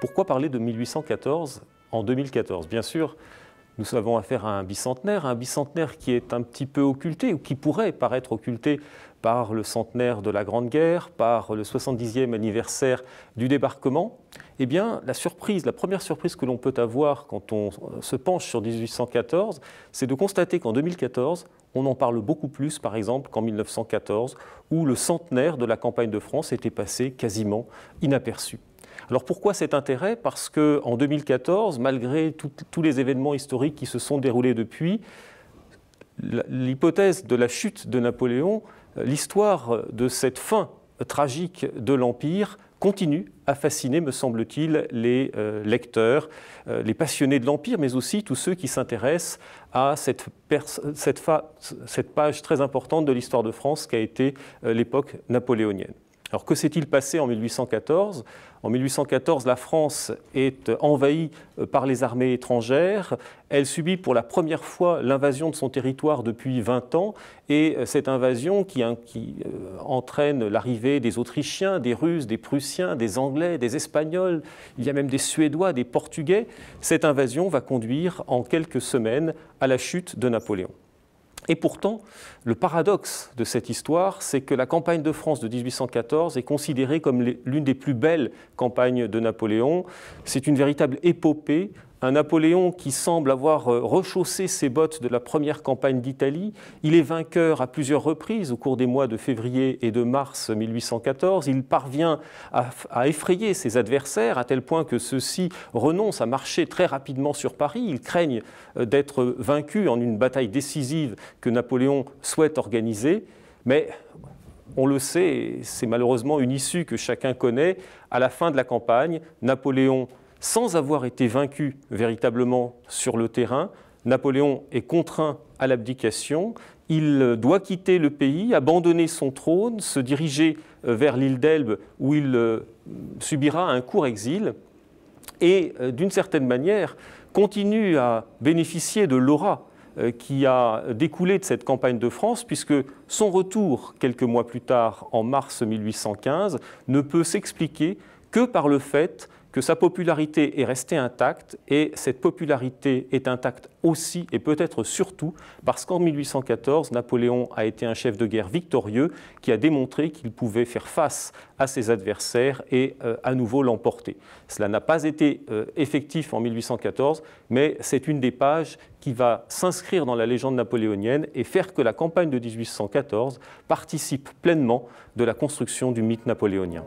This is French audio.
Pourquoi parler de 1814 en 2014 Bien sûr, nous avons affaire à un bicentenaire, un bicentenaire qui est un petit peu occulté, ou qui pourrait paraître occulté par le centenaire de la Grande Guerre, par le 70e anniversaire du débarquement. Eh bien, la surprise, la première surprise que l'on peut avoir quand on se penche sur 1814, c'est de constater qu'en 2014, on en parle beaucoup plus, par exemple, qu'en 1914, où le centenaire de la campagne de France était passé quasiment inaperçu. Alors pourquoi cet intérêt Parce que en 2014, malgré tous les événements historiques qui se sont déroulés depuis, l'hypothèse de la chute de Napoléon, euh, l'histoire de cette fin tragique de l'Empire continue à fasciner, me semble-t-il, les euh, lecteurs, euh, les passionnés de l'Empire, mais aussi tous ceux qui s'intéressent à cette, page très importante de l'histoire de France qu'a été l'époque napoléonienne. Alors que s'est-il passé en 1814 En 1814, la France est envahie euh, par les armées étrangères. Elle subit pour la première fois l'invasion de son territoire depuis 20 ans. Et euh, cette invasion qui, qui euh, entraîne l'arrivée des Autrichiens, des Russes, des Prussiens, des Anglais, des Espagnols, il y a même des Suédois, des Portugais, cette invasion va conduire en quelques semaines à la chute de Napoléon. Et pourtant, le paradoxe de cette histoire, c'est que la campagne de France de 1814 est considérée comme l'une des plus belles campagnes de Napoléon. C'est une véritable épopée un Napoléon qui semble avoir euh, rechaussé ses bottes de la première campagne d'Italie. Il est vainqueur à plusieurs reprises au cours des mois de février et de mars 1814. Il parvient à, effrayer ses adversaires à tel point que ceux-ci renoncent à marcher très rapidement sur Paris. Ils craignent euh, d'être vaincus en une bataille décisive que Napoléon souhaite organiser. Mais on le sait, c'est malheureusement une issue que chacun connaît. À la fin de la campagne, Napoléon sans avoir été vaincu véritablement sur le terrain, Napoléon est contraint à l'abdication. Il doit quitter le pays, abandonner son trône, se diriger euh, vers l'île d'Elbe où il euh, subira un court exil et, euh, d'une certaine manière, continue à bénéficier de l'aura qui a découlé de cette campagne de France, puisque son retour, quelques mois plus tard, en mars 1815, ne peut s'expliquer que par le fait que sa popularité est restée intacte et cette popularité est intacte aussi et peut-être surtout parce qu'en 1814, Napoléon a été un chef de guerre victorieux qui a démontré qu'il pouvait faire face à ses adversaires et euh, à nouveau l'emporter. Cela n'a pas été euh, effectif en 1814, mais c'est une des pages qui va s'inscrire dans la légende napoléonienne et faire que la campagne de 1814 participe pleinement de la construction du mythe napoléonien.